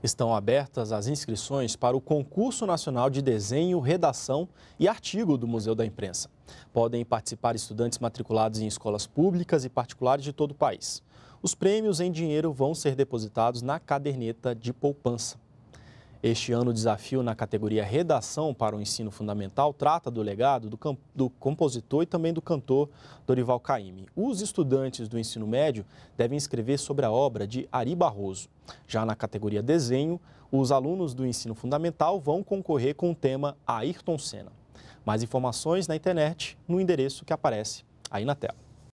Estão abertas as inscrições para o Concurso Nacional de Desenho, Redação e Artigo do Museu da Imprensa. Podem participar estudantes matriculados em escolas públicas e particulares de todo o país. Os prêmios em dinheiro vão ser depositados na caderneta de poupança. Este ano, o desafio na categoria Redação para o Ensino Fundamental trata do legado do, do, compositor e também do cantor Dorival Caymmi. Os estudantes do ensino médio devem escrever sobre a obra de Ari Barroso. Já na categoria Desenho, os alunos do ensino fundamental vão concorrer com o tema Ayrton Senna. Mais informações na internet no endereço que aparece aí na tela.